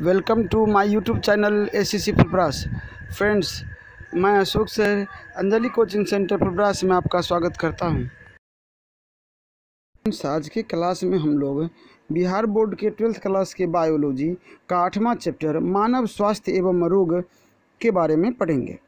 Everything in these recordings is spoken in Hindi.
Welcome to my YouTube channel A C C फुलब्रास फ्रेंड्स मैं अशोक से अंजलि कोचिंग सेंटर फुलब्रास में आपका स्वागत करता हूं। फ्रेंड्स आज के क्लास में हम लोग बिहार बोर्ड के ट्वेल्थ क्लास के बायोलॉजी का आठवां चैप्टर मानव स्वास्थ्य एवं रोग के बारे में पढ़ेंगे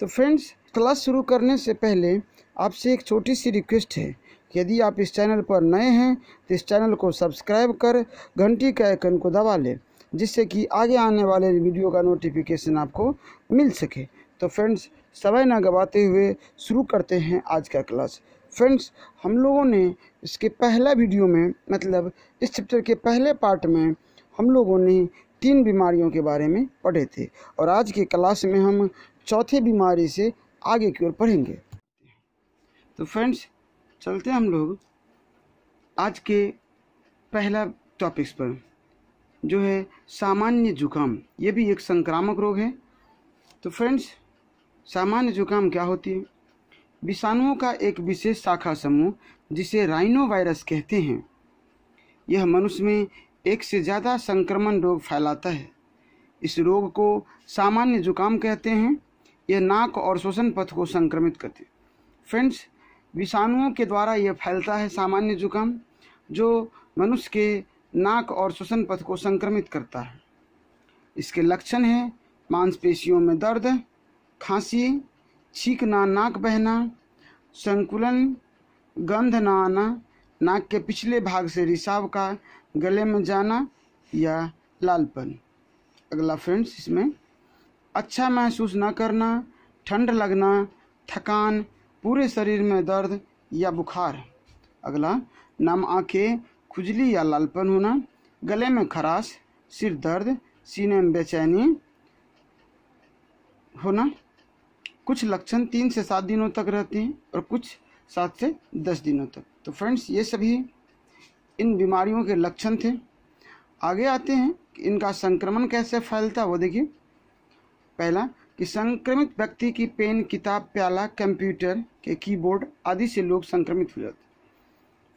तो फ्रेंड्स क्लास शुरू करने से पहले आपसे एक छोटी सी रिक्वेस्ट है यदि आप इस चैनल पर नए हैं तो इस चैनल को सब्सक्राइब कर घंटी के आइकन को दबा लें जिससे कि आगे आने वाले वीडियो का नोटिफिकेशन आपको मिल सके तो फ्रेंड्स समय ना गवाते हुए शुरू करते हैं आज का क्लास फ्रेंड्स हम लोगों ने इसके पहला वीडियो में मतलब इस चैप्टर के पहले पार्ट में हम लोगों ने तीन बीमारियों के बारे में पढ़े थे और आज के क्लास में हम चौथी बीमारी से आगे की ओर पढ़ेंगे तो फ्रेंड्स चलते हैं हम लोग आज के पहला टॉपिक्स पर जो है सामान्य जुकाम ये भी एक संक्रामक रोग है तो फ्रेंड्स सामान्य जुकाम क्या होती है विषाणुओं का एक विशेष शाखा समूह जिसे राइनो वायरस कहते हैं यह मनुष्य में एक से ज़्यादा संक्रमण रोग फैलाता है इस रोग को सामान्य जुकाम कहते हैं यह नाक और श्वसन पथ को संक्रमित करते हैं फ्रेंड्स विषाणुओं के द्वारा यह फैलता है सामान्य जुकाम जो मनुष्य के नाक और श्वसन पथ को संक्रमित करता है इसके लक्षण हैं मांसपेशियों में दर्द खांसी छींकना नाक बहना संकुलन गंध न आना नाक के पिछले भाग से रिसाव का गले में जाना या लालपन अगला फ्रेंड्स इसमें अच्छा महसूस न करना ठंड लगना थकान पूरे शरीर में दर्द या बुखार अगला नम आंखें खुजली या लालपन होना गले में खराश सिर दर्द सीने में बेचैनी होना कुछ लक्षण तीन से सात दिनों तक रहते हैं और कुछ सात से दस दिनों तक तो फ्रेंड्स ये सभी इन बीमारियों के लक्षण थे आगे आते हैं कि इनका संक्रमण कैसे फैलता वो देखिए पहला कि संक्रमित व्यक्ति की पेन किताब प्याला कंप्यूटर के कीबोर्ड आदि से लोग संक्रमित हो जाते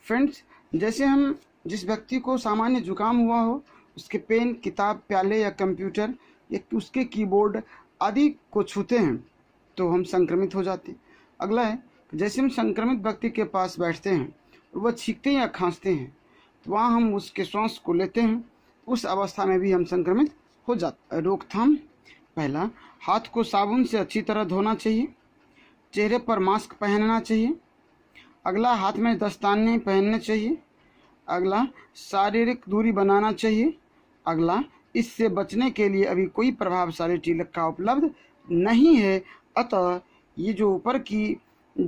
फ्रेंड्स जैसे हम जिस व्यक्ति को सामान्य जुकाम हुआ हो उसके पेन किताब प्याले या कंप्यूटर या उसके कीबोर्ड आदि को छूते हैं तो हम संक्रमित हो जाते हैं अगला है जैसे हम संक्रमित व्यक्ति के पास बैठते हैं और वह छींकते या खांसते हैं तो वहाँ हम उसके श्वास को लेते हैं उस अवस्था में भी हम संक्रमित हो जाते रोकथाम पहला हाथ को साबुन से अच्छी तरह धोना चाहिए चेहरे पर मास्क पहनना चाहिए अगला हाथ में दस्ताने पहनने चाहिए अगला शारीरिक दूरी बनाना चाहिए अगला इससे बचने के लिए अभी कोई प्रभावशाली टीका उपलब्ध नहीं है अतः ये जो ऊपर की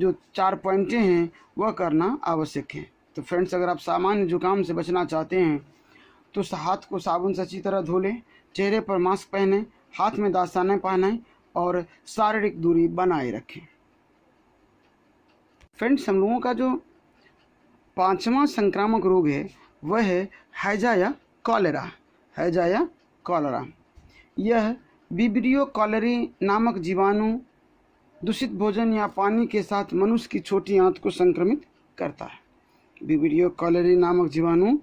जो चार पॉइंटें हैं वह करना आवश्यक है तो फ्रेंड्स अगर आप सामान्य जुकाम से बचना चाहते हैं तो हाथ को साबुन से अच्छी तरह धो लें चेहरे पर मास्क पहने हाथ में दास्ताने पहनें और शारीरिक दूरी बनाए रखें फ्रेंड्स हम लोगों का जो पांचवा संक्रामक रोग है वह है हैजा या कॉलरा हैजा या कॉलरा यह बिब्रियो कॉलरी नामक जीवाणु दूषित भोजन या पानी के साथ मनुष्य की छोटी आंत को संक्रमित करता है बिब्रियो कॉलरी नामक जीवाणु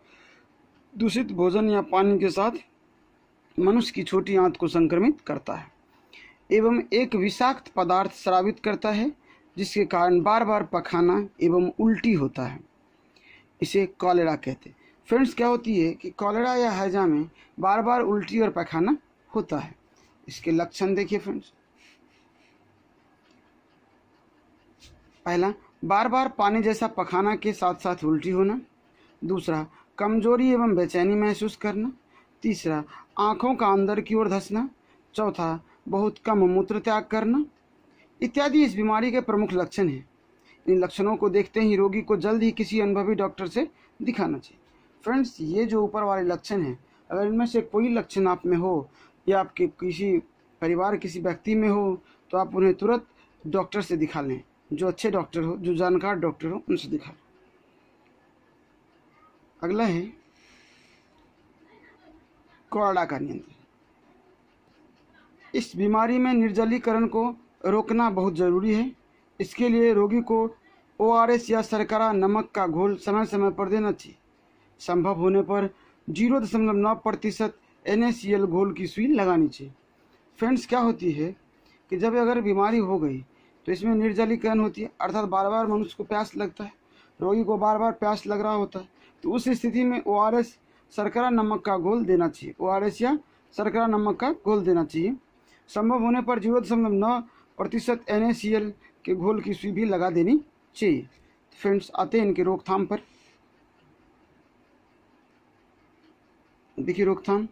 दूषित भोजन या पानी के साथ मनुष्य की छोटी आंत को संक्रमित करता है एवं एक विषाक्त पदार्थ स्रावित करता है जिसके कारण बार बार पखाना एवं उल्टी होता है इसे कॉलेरा कहते हैं फ्रेंड्स क्या होती है कि कॉलेरा या हैजा में बार बार उल्टी और पखाना होता है इसके लक्षण देखिए फ्रेंड्स पहला बार बार पानी जैसा पखाना के साथ साथ उल्टी होना दूसरा कमजोरी एवं बेचैनी महसूस करना तीसरा आँखों का अंदर की ओर धसना चौथा बहुत कम मूत्र त्याग करना इत्यादि इस बीमारी के प्रमुख लक्षण हैं इन लक्षणों को देखते ही रोगी को जल्द ही किसी अनुभवी डॉक्टर से दिखाना चाहिए फ्रेंड्स ये जो ऊपर वाले लक्षण हैं अगर इनमें से कोई लक्षण आप में हो या आपके किसी परिवार किसी व्यक्ति में हो तो आप उन्हें तुरंत डॉक्टर से दिखा लें जो अच्छे डॉक्टर हो जो जानकार डॉक्टर हो उनसे दिखा लें अगला है कोआड़ा का नियंत्रण इस बीमारी में निर्जलीकरण को रोकना बहुत ज़रूरी है इसके लिए रोगी को ओ या सरकारा नमक का घोल समय समय पर देना चाहिए संभव होने पर जीरो दशमलव नौ प्रतिशत एन e घोल की सुई लगानी चाहिए फ्रेंड्स क्या होती है कि जब अगर बीमारी हो गई तो इसमें निर्जलीकरण होती है अर्थात बार बार मनुष्य को प्यास लगता है रोगी को बार बार प्यास लग रहा होता है तो उस स्थिति में ओ आर एस सरकरा नमक का घोल देना चाहिए ओ आर एस या सरकारा नमक का घोल देना चाहिए संभव होने पर जीरो दशमलव नौ प्रतिशत एन के घोल की सुई भी लगा देनी चाहिए तो फ्रेंड्स आते हैं इनके रोकथाम पर देखिए रोकथाम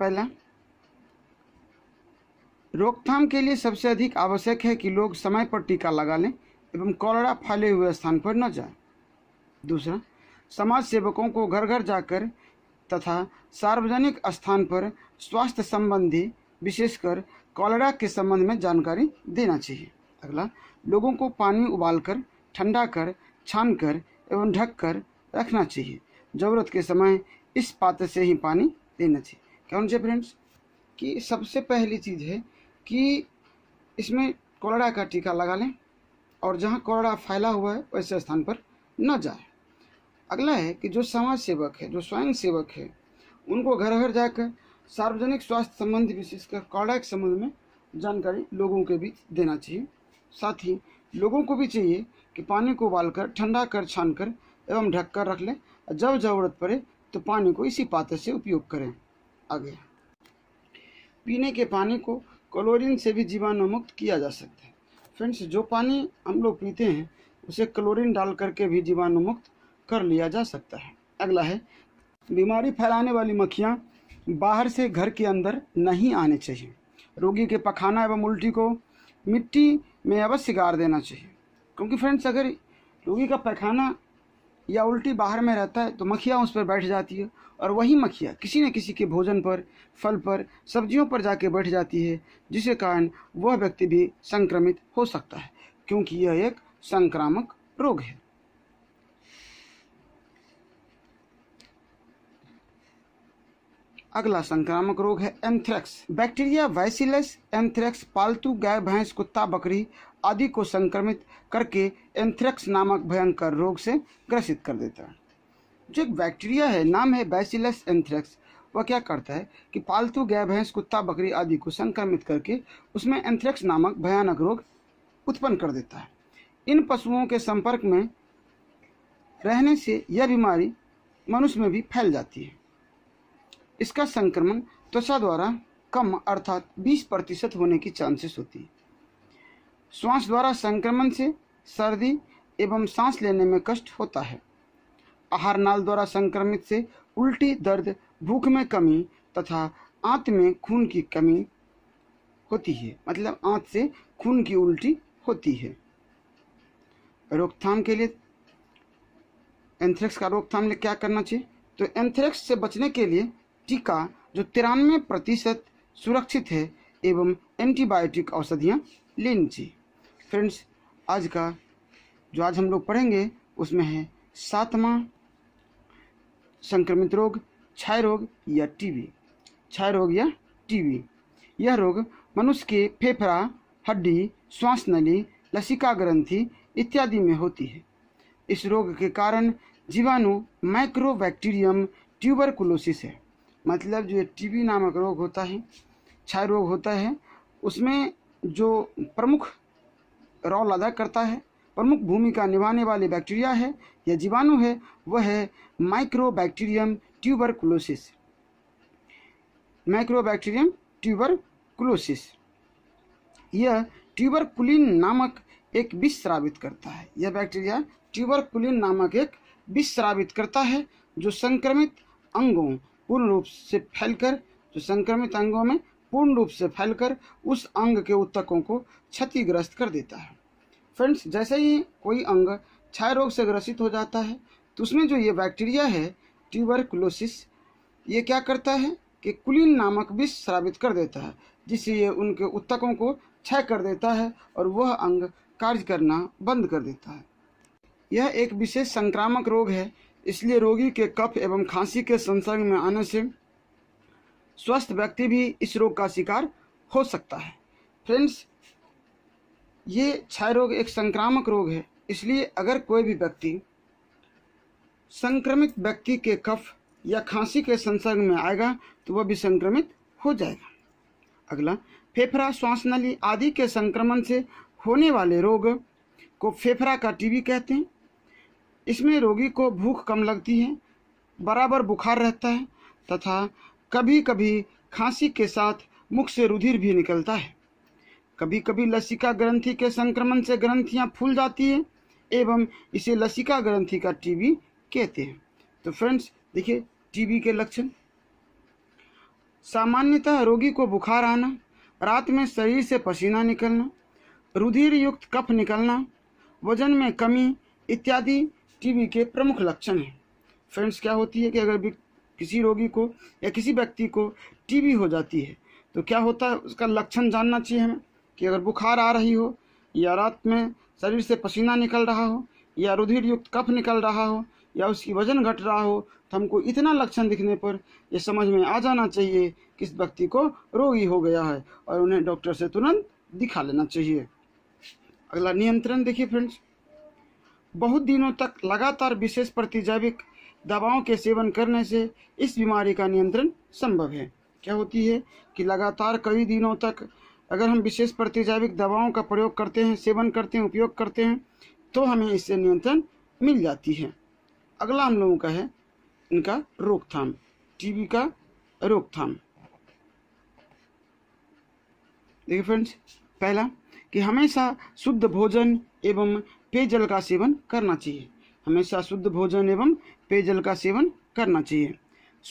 पहला रोकथाम के लिए सबसे अधिक आवश्यक है कि लोग समय पर टीका लगा लें एवं कॉलरा फैले हुए स्थान पर न जाएं। दूसरा समाज सेवकों को घर घर जाकर तथा सार्वजनिक स्थान पर स्वास्थ्य संबंधी विशेषकर कॉलरा के संबंध में जानकारी देना चाहिए अगला लोगों को पानी उबालकर ठंडा कर छान कर एवं ढक कर रखना चाहिए ज़रूरत के समय इस पात्र से ही पानी देना चाहिए क्या होना चाहिए फ्रेंड्स कि सबसे पहली चीज़ है कि इसमें कोलरा का टीका लगा लें और जहाँ कोलड़ा फैला हुआ है वैसे स्थान पर न जाए अगला है कि जो समाज सेवक है जो स्वयं सेवक है उनको घर घर जाकर सार्वजनिक स्वास्थ्य संबंधी विशेषकर काढ़ा के संबंध में जानकारी लोगों के बीच देना चाहिए साथ ही लोगों को भी चाहिए कि पानी को उबालकर ठंडा कर छान कर एवं ढक कर रख लें जब जरूरत पड़े तो पानी को इसी पात्र से उपयोग करें आगे पीने के पानी को क्लोरीन से भी जीवाणु मुक्त किया जा सकता है फ्रेंड्स जो पानी हम लोग पीते हैं उसे क्लोरीन डाल करके भी जीवाणु मुक्त कर लिया जा सकता है अगला है बीमारी फैलाने वाली मक्खियाँ बाहर से घर के अंदर नहीं आने चाहिए रोगी के पखाना एवं उल्टी को मिट्टी में अवश्य गाड़ देना चाहिए क्योंकि फ्रेंड्स अगर रोगी का पैखाना या उल्टी बाहर में रहता है तो मखिया उस पर बैठ जाती है और वही मखिया किसी न किसी के भोजन पर फल पर सब्जियों पर जाके बैठ जाती है जिसके कारण वह व्यक्ति भी संक्रमित हो सकता है क्योंकि यह एक संक्रामक रोग है अगला संक्रामक रोग है एंथ्रेक्स बैक्टीरिया वैसिलस एंथ्रेक्स पालतू गाय भैंस कुत्ता बकरी आदि को संक्रमित करके एंथ्रेक्स नामक भयंकर रोग से ग्रसित कर देता है जो एक बैक्टीरिया है नाम है बैसिलस एंथ्रेक्स वह क्या करता है कि पालतू गाय भैंस कुत्ता बकरी आदि को संक्रमित करके उसमें एंथ्रेक्स नामक भयानक रोग उत्पन्न कर देता है इन पशुओं के संपर्क में रहने से यह बीमारी मनुष्य में भी फैल जाती है इसका संक्रमण त्वचा द्वारा कम अर्थात 20 प्रतिशत होने की चांसेस होती है श्वास द्वारा संक्रमण से सर्दी एवं सांस लेने में कष्ट होता है आहार नाल द्वारा संक्रमित से उल्टी दर्द भूख में कमी तथा आंत में खून की कमी होती है मतलब आंत से खून की उल्टी होती है रोकथाम के लिए एंथ्रेक्स का रोकथाम में क्या करना चाहिए तो एंथ्रेक्स से बचने के लिए टीका जो तिरानवे प्रतिशत सुरक्षित है एवं एंटीबायोटिक औषधियाँ लेनी चाहिए फ्रेंड्स आज का जो आज हम लोग पढ़ेंगे उसमें है सातवां संक्रमित रोग क्षय रोग या टीबी क्षय रोग या टीबी यह रोग मनुष्य के फेफड़ा हड्डी श्वास नली लसिका ग्रंथि इत्यादि में होती है इस रोग के कारण जीवाणु माइक्रोबैक्टीरियम ट्यूबरकुलोसिस है मतलब जो टीबी नामक रोग होता है क्षय रोग होता है उसमें जो प्रमुख रोल अदा करता है प्रमुख भूमिका निभाने वाले बैक्टीरिया है या जीवाणु है वह है माइक्रोबैक्टीरियम ट्यूबरकुलोसिस माइक्रोबैक्टीरियम ट्यूबरकुलोसिस यह ट्यूबरकुलिन नामक एक विष स्रावित करता है यह बैक्टीरिया ट्यूबरकुलिन नामक एक विष स्रावित करता है जो संक्रमित अंगों पूर्ण रूप से फैलकर जो संक्रमित अंगों में पूर्ण रूप से फैलकर उस अंग के उत्तकों को क्षतिग्रस्त कर देता है फ्रेंड्स जैसे ही कोई अंग क्षय रोग से ग्रसित हो जाता है तो उसमें जो ये बैक्टीरिया है ट्यूबरकुलोसिस ये क्या करता है कि कुलीन नामक विष श्रावित कर देता है जिससे ये उनके उत्तकों को क्षय कर देता है और वह अंग कार्य करना बंद कर देता है यह एक विशेष संक्रामक रोग है इसलिए रोगी के कफ एवं खांसी के संसर्ग में आने से स्वस्थ व्यक्ति भी इस रोग का शिकार हो सकता है फ्रेंड्स ये क्षय रोग एक संक्रामक रोग है इसलिए अगर कोई भी व्यक्ति संक्रमित व्यक्ति के कफ या खांसी के संसर्ग में आएगा तो वह भी संक्रमित हो जाएगा अगला फेफड़ा श्वास नली आदि के संक्रमण से होने वाले रोग को फेफड़ा का टीबी कहते हैं इसमें रोगी को भूख कम लगती है बराबर बुखार रहता है तथा कभी कभी खांसी के साथ मुख से रुधिर भी निकलता है कभी कभी लसिका ग्रंथि के संक्रमण से ग्रंथियां फूल जाती है एवं इसे लसिका ग्रंथि का टीबी कहते हैं तो फ्रेंड्स देखिए टीबी के लक्षण सामान्यतः रोगी को बुखार आना रात में शरीर से पसीना निकलना रुधिर युक्त कफ निकलना वजन में कमी इत्यादि टीबी के प्रमुख लक्षण हैं फ्रेंड्स क्या होती है कि अगर किसी रोगी को या किसी व्यक्ति को टीबी हो जाती है तो क्या होता है उसका लक्षण जानना चाहिए हमें कि अगर बुखार आ रही हो या रात में शरीर से पसीना निकल रहा हो या रुधिर युक्त कफ निकल रहा हो या उसकी वजन घट रहा हो तो हमको इतना लक्षण दिखने पर यह समझ में आ जाना चाहिए कि इस व्यक्ति को रोगी हो गया है और उन्हें डॉक्टर से तुरंत दिखा लेना चाहिए अगला नियंत्रण देखिए फ्रेंड्स बहुत दिनों तक लगातार विशेष प्रतिजैविक दवाओं के सेवन करने से इस बीमारी का नियंत्रण संभव है क्या होती है कि लगातार कई दिनों तक अगर हम विशेष प्रतिजैविक दवाओं का प्रयोग करते हैं सेवन करते हैं उपयोग करते हैं तो हमें इससे नियंत्रण मिल जाती है अगला हम लोगों का है इनका रोकथाम टीबी का रोकथाम देखिए फ्रेंड्स पहला कि हमेशा शुद्ध भोजन एवं पेयजल का सेवन करना चाहिए हमेशा शुद्ध भोजन एवं पेयजल का सेवन करना चाहिए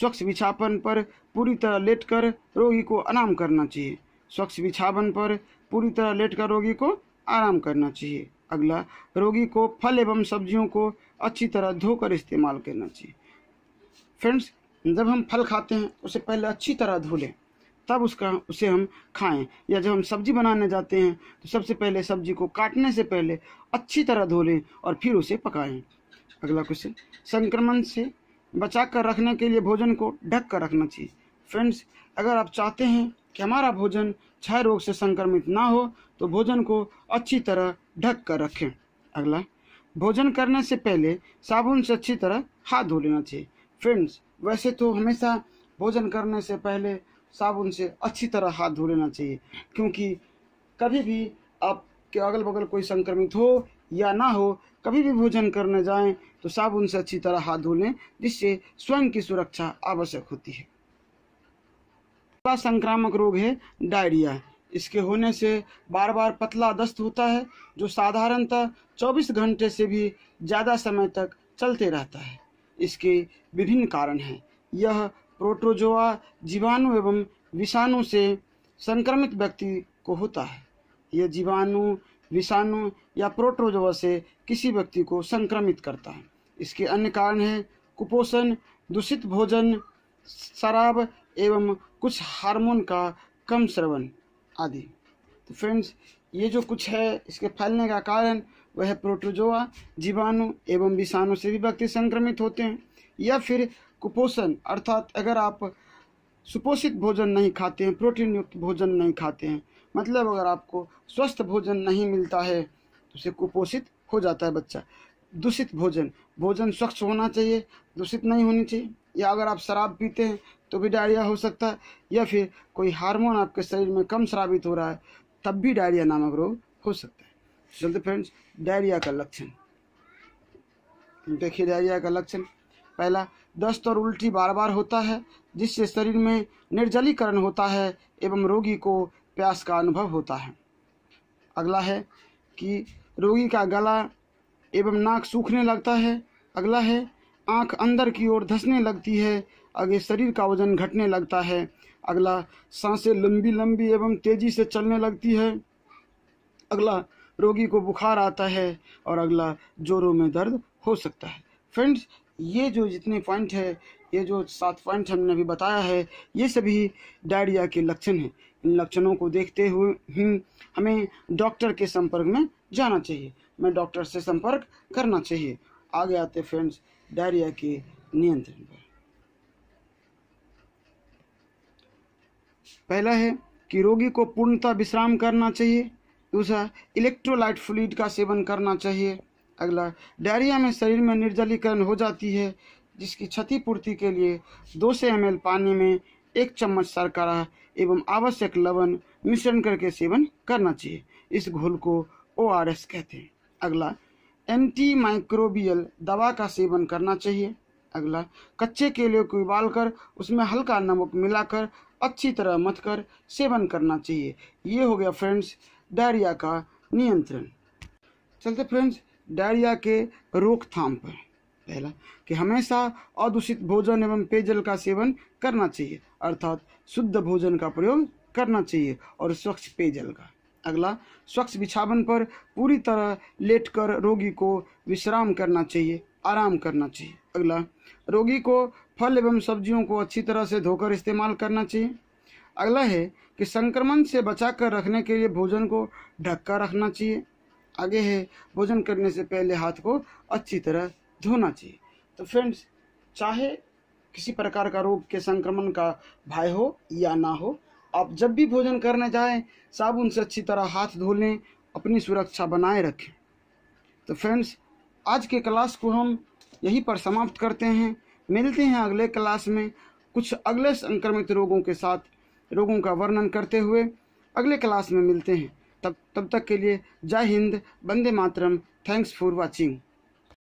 स्वच्छ बिछापन पर पूरी तरह लेटकर रोगी को आराम करना चाहिए स्वच्छ बिछावन पर पूरी तरह लेटकर रोगी को आराम करना चाहिए अगला रोगी को फल एवं सब्जियों को अच्छी तरह धोकर इस्तेमाल करना चाहिए फ्रेंड्स जब हम फल खाते हैं उसे पहले अच्छी तरह धो लें तब उसका उसे हम खाएं या जब हम सब्जी बनाने जाते हैं तो सबसे पहले सब्जी को काटने से पहले अच्छी तरह धो लें और फिर उसे पकाएं अगला क्वेश्चन संक्रमण से बचा कर रखने के लिए भोजन को ढक कर रखना चाहिए फ्रेंड्स अगर आप चाहते हैं कि हमारा भोजन क्षय रोग से संक्रमित ना हो तो भोजन को अच्छी तरह ढक कर रखें अगला भोजन करने से पहले साबुन से अच्छी तरह हाथ धो लेना चाहिए फ्रेंड्स वैसे तो हमेशा भोजन करने से पहले साबुन से अच्छी तरह हाथ धो लेना चाहिए क्योंकि कभी भी आपके अगल बगल कोई संक्रमित हो या ना हो कभी भी भोजन करने जाएं तो साबुन से अच्छी तरह हाथ धो लें जिससे स्वयं की सुरक्षा आवश्यक होती है पूरा संक्रामक रोग है डायरिया इसके होने से बार बार पतला दस्त होता है जो साधारणतः 24 घंटे से भी ज़्यादा समय तक चलते रहता है इसके विभिन्न कारण हैं यह प्रोटोजोआ जीवाणु एवं विषाणु से संक्रमित व्यक्ति को होता है यह जीवाणु विषाणु या प्रोटोजोआ से किसी व्यक्ति को संक्रमित करता है इसके अन्य कारण हैं कुपोषण दूषित भोजन शराब एवं कुछ हार्मोन का कम श्रवण आदि तो फ्रेंड्स ये जो कुछ है इसके फैलने का कारण वह प्रोटोजोआ जीवाणु एवं विषाणु से भी व्यक्ति संक्रमित होते हैं या फिर कुपोषण अर्थात अगर आप सुपोषित भोजन नहीं खाते हैं प्रोटीन युक्त भोजन नहीं खाते हैं मतलब अगर आपको स्वस्थ भोजन नहीं मिलता है तो उसे कुपोषित हो जाता है बच्चा दूषित भोजन भोजन स्वच्छ होना चाहिए दूषित नहीं होनी चाहिए या अगर आप शराब पीते हैं तो भी डायरिया हो सकता है या फिर कोई हार्मोन आपके शरीर में कम श्रावित हो रहा है तब भी डायरिया नामक रोग हो सकता है जल्दी फ्रेंड्स डायरिया का लक्षण देखिए डायरिया का लक्षण पहला दस्त और उल्टी बार बार होता है जिससे शरीर में निर्जलीकरण होता है एवं रोगी को प्यास का अनुभव होता है अगला है कि रोगी का गला एवं नाक सूखने लगता है अगला है आंख अंदर की ओर धसने लगती है आगे शरीर का वजन घटने लगता है अगला सांसें लंबी लंबी एवं तेजी से चलने लगती है अगला रोगी को बुखार आता है और अगला जोरों में दर्द हो सकता है फ्रेंड्स ये जो जितने पॉइंट है ये जो सात पॉइंट हमने अभी बताया है ये सभी डायरिया के लक्षण हैं इन लक्षणों को देखते हुए ही हमें डॉक्टर के संपर्क में जाना चाहिए हमें डॉक्टर से संपर्क करना चाहिए आगे आते फ्रेंड्स डायरिया के नियंत्रण पर पहला है कि रोगी को पूर्णतः विश्राम करना चाहिए दूसरा इलेक्ट्रोलाइट फ्लूड का सेवन करना चाहिए अगला डायरिया में शरीर में निर्जलीकरण हो जाती है जिसकी क्षतिपूर्ति के लिए दो सौ एम पानी में एक चम्मच शर्करा एवं आवश्यक लवण मिश्रण करके सेवन करना चाहिए इस घोल को ओ कहते हैं अगला एंटी माइक्रोबियल दवा का सेवन करना चाहिए अगला कच्चे केले को उबाल कर उसमें हल्का नमक मिलाकर अच्छी तरह मथ कर सेवन करना चाहिए ये हो गया फ्रेंड्स डायरिया का नियंत्रण चलते फ्रेंड्स डायरिया के रोकथाम पर पहला कि हमेशा अदूषित भोजन एवं पेयजल का सेवन करना चाहिए अर्थात शुद्ध भोजन का प्रयोग करना चाहिए और स्वच्छ पेयजल का अगला स्वच्छ बिछावन पर पूरी तरह लेटकर रोगी को विश्राम करना चाहिए आराम करना चाहिए अगला रोगी को फल एवं सब्जियों को अच्छी तरह से धोकर इस्तेमाल करना चाहिए अगला है कि संक्रमण से बचा कर रखने के लिए भोजन को ढककर रखना चाहिए आगे है भोजन करने से पहले हाथ को अच्छी तरह धोना चाहिए तो फ्रेंड्स चाहे किसी प्रकार का रोग के संक्रमण का भय हो या ना हो आप जब भी भोजन करने जाएं साबुन से अच्छी तरह हाथ धो लें अपनी सुरक्षा बनाए रखें तो फ्रेंड्स आज के क्लास को हम यहीं पर समाप्त करते हैं मिलते हैं अगले क्लास में कुछ अगले संक्रमित रोगों के साथ रोगों का वर्णन करते हुए अगले क्लास में मिलते हैं तब तब तक के लिए जय हिंद वंदे मातरम थैंक्स फॉर वाचिंग